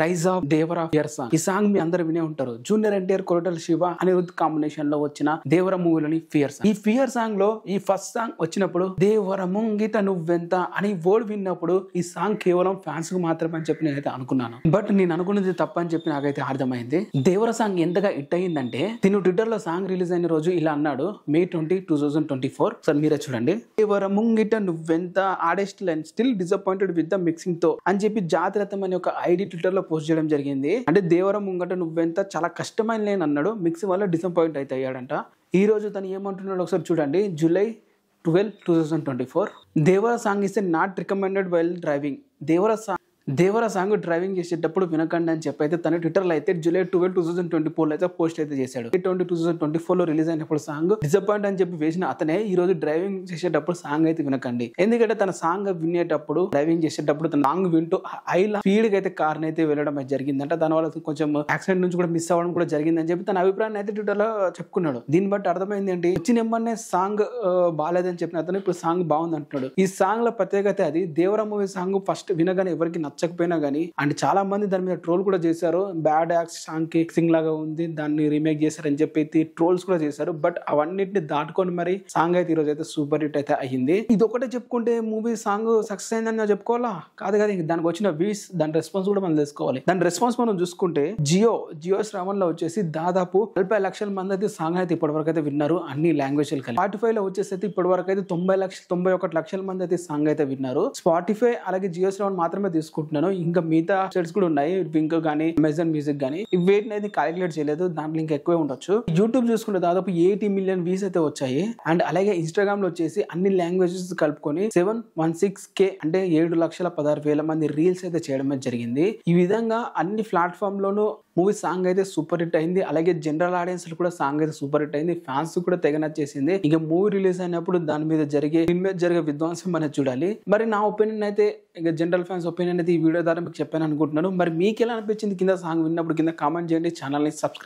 rise of Devara of year song ఈ song మీ అందరు వినే ఉంటారు జూనియర్ ఎన్టీఆర్ కొరటల్ శివ అనిరుద్ధ్ కాంబినేషన్ లో వచ్చిన దేవర మూవీలోని ఫియర్ సాంగ్ ఈ ఫియర్ సాంగ్ లో ఈ ఫస్ట్ సాంగ్ వచ్చినప్పుడు దేవర ముంగిత నువ్వెంత అని వర్డ్ విన్నప్పుడు ఈ సాంగ్ కేవలం ఫ్యాన్స్ కు మాత్రమే అని చెప్పి నేనైతే అనుకున్నాను బట్ నేను అనుకున్నది తప్పని చెప్పి నాకైతే అర్థమైంది దేవర సాంగ్ ఎంతగా హిట్ అయ్యిందంటే తిను ట్విట్టర్ లో సాంగ్ రిలీజ్ అయిన రోజు ఇలా అన్నాడు May twenty two thousand twenty four sir మీరే చూడండి దేవర ముంగిట నువ్వెంత ఆడెస్ట్ and still disappointed with the mixing తో అని చెప్పి జాతిరథం అనే ఒక ఐడి ట్విట్టర్ ట్విట్టర్లో పోస్ట్ చేయడం జరిగింది అంటే దేవరం ముంగట నువ్వెంత చాలా కష్టమైన లేని అన్నాడు మిక్సీ వల్ల డిసప్పాయింట్ అయితే అయ్యాడంట ఈ రోజు తను ఏమంటున్నాడు ఒకసారి చూడండి July twelve two thousand twenty four Devara song is not recommended while driving Devara song Devara song driving చేసేటప్పుడు వినకండి అని చెప్పి అయితే తన ట్విట్టర్లో అయితే July twelve two thousand twenty four అయితే పోస్ట్ అయితే చేశాడు twenty two thousand twenty four లో రిలీజ్ అయినప్పుడు సాంగ్ డిసప్పాయింట్ అని చెప్పి వేసిన అతనే ఈ రోజు డ్రైవింగ్ చేసేటప్పుడు సాంగ్ అయితే వినకండి ఎందుకంటే తన సాంగ్ వినేటప్పుడు డ్రైవింగ్ చేసేటప్పుడు తన సాంగ్ వింటూ హై స్పీడ్ అయితే కార్ అయితే వెళ్ళడం జరిగిందంట దాని వల్ల కొంచెం యాక్సిడెంట్ నుంచి కూడా మిస్ అవ్వడం కూడా జరిగింది అని చెప్పి తన అభిప్రాయాన్ని అయితే ట్విట్టర్ లో చెప్పుకున్నాడు దీన్ని బట్టి అర్థమైంది ఏంటి వచ్చి నెంబర్నే సాంగ్ బాగాలేదని చెప్పిన అతను ఇప్పుడు సాంగ్ బాగుంది అంటున్నాడు ఈ సాంగ్ లో ప్రత్యేకత అది దేవర మూవీ సాంగ్ ఫస్ట్ వినగానే ఎవరికి నచ్చ నచ్చకపోయినా కానీ అండ్ చాలా మంది దాని మీద ట్రోల్ కూడా చేశారు బ్యాడ్ యాక్స్ సాంకి సింగ్ లాగా ఉంది దాన్ని రీమేక్ చేశారని చెప్పి ట్రోల్స్ కూడా చేశారు బట్ అవన్నిటిని దాటుకొని మరి సాంగ్ అయితే ఈరోజు అయితే సూపర్ హిట్ అయితే అయ్యింది ఇది ఒకటే చెప్పుకుంటే మూవీ సాంగ్ సక్సెస్ అయిందని చెప్పుకోవాలా కాదు కదా దానికి వచ్చిన వీస్ దాని రెస్పాన్స్ కూడా మనం తెలుసుకోవాలి దాని రెస్పాన్స్ మనం చూసుకుంటే జియో జియో శ్రావణ్ లో వచ్చేసి దాదాపు నలభై లక్షల మంది అయితే సాంగ్ అయితే ఇప్పటి వరకు అయితే విన్నారు అన్ని లాంగ్వేజ్ కలిపి స్పాటిఫై లో వచ్చేసి అయితే ఇప్పటి వరకు అయితే తొంభై లక్షల తొంభై ఒకటి లక్షల మంది అయితే సాంగ్ అయితే విన్నారు స్పాటిఫై అలాగే జియో శ్రావణ్ మాత్రమే తీసుకుంటారు అనుకుంటున్నాను ఇంకా మిగతా సెట్స్ కూడా ఉన్నాయి పింక్ కానీ అమెజాన్ మ్యూజిక్ కానీ ఇవేటిని అయితే క్యాలిక్యులేట్ చేయలేదు దాంట్లో ఇంకా ఎక్కువే ఉండొచ్చు యూట్యూబ్ చూసుకుంటే దాదాపు ఎయిటీ మిలియన్ వ్యూస్ అయితే వచ్చాయి అండ్ అలాగే ఇన్స్టాగ్రామ్ లో వచ్చేసి అన్ని లాంగ్వేజెస్ కలుపుకొని సెవెన్ వన్ సిక్స్ కే అంటే ఏడు లక్షల పదహారు వేల మంది రీల్స్ అయితే చేయడం జరిగింది ఈ విధంగా అన్ని ప్లాట్ఫామ్ లోనూ మూవీ సాంగ్ అయితే సూపర్ హిట్ అయింది అలాగే జనరల్ ఆడియన్స్ కూడా సాంగ్ అయితే సూపర్ హిట్ అయింది ఫ్యాన్స్ కూడా తెగ నచ్చేసింది ఇక మూవీ రిలీజ్ అయినప్పుడు దాని మీద జరిగే దీని మీద జరిగే విధ్వంసం మనం చూడాలి మరి నా ఒపీనియన్ అయితే ఇక జనరల్ ఫ్యాన్స్ ఒపీనియన్ అయితే ఈ వీడియో ద్వారా మీకు చెప్పాను అనుకుంటున్నాను మరి మీకు ఎలా అనిపించింది కింద సాంగ్ విన్నప్పుడు కింద కామెంట్ చేయండి ఛానల్ని సబ్స్క్రైబ్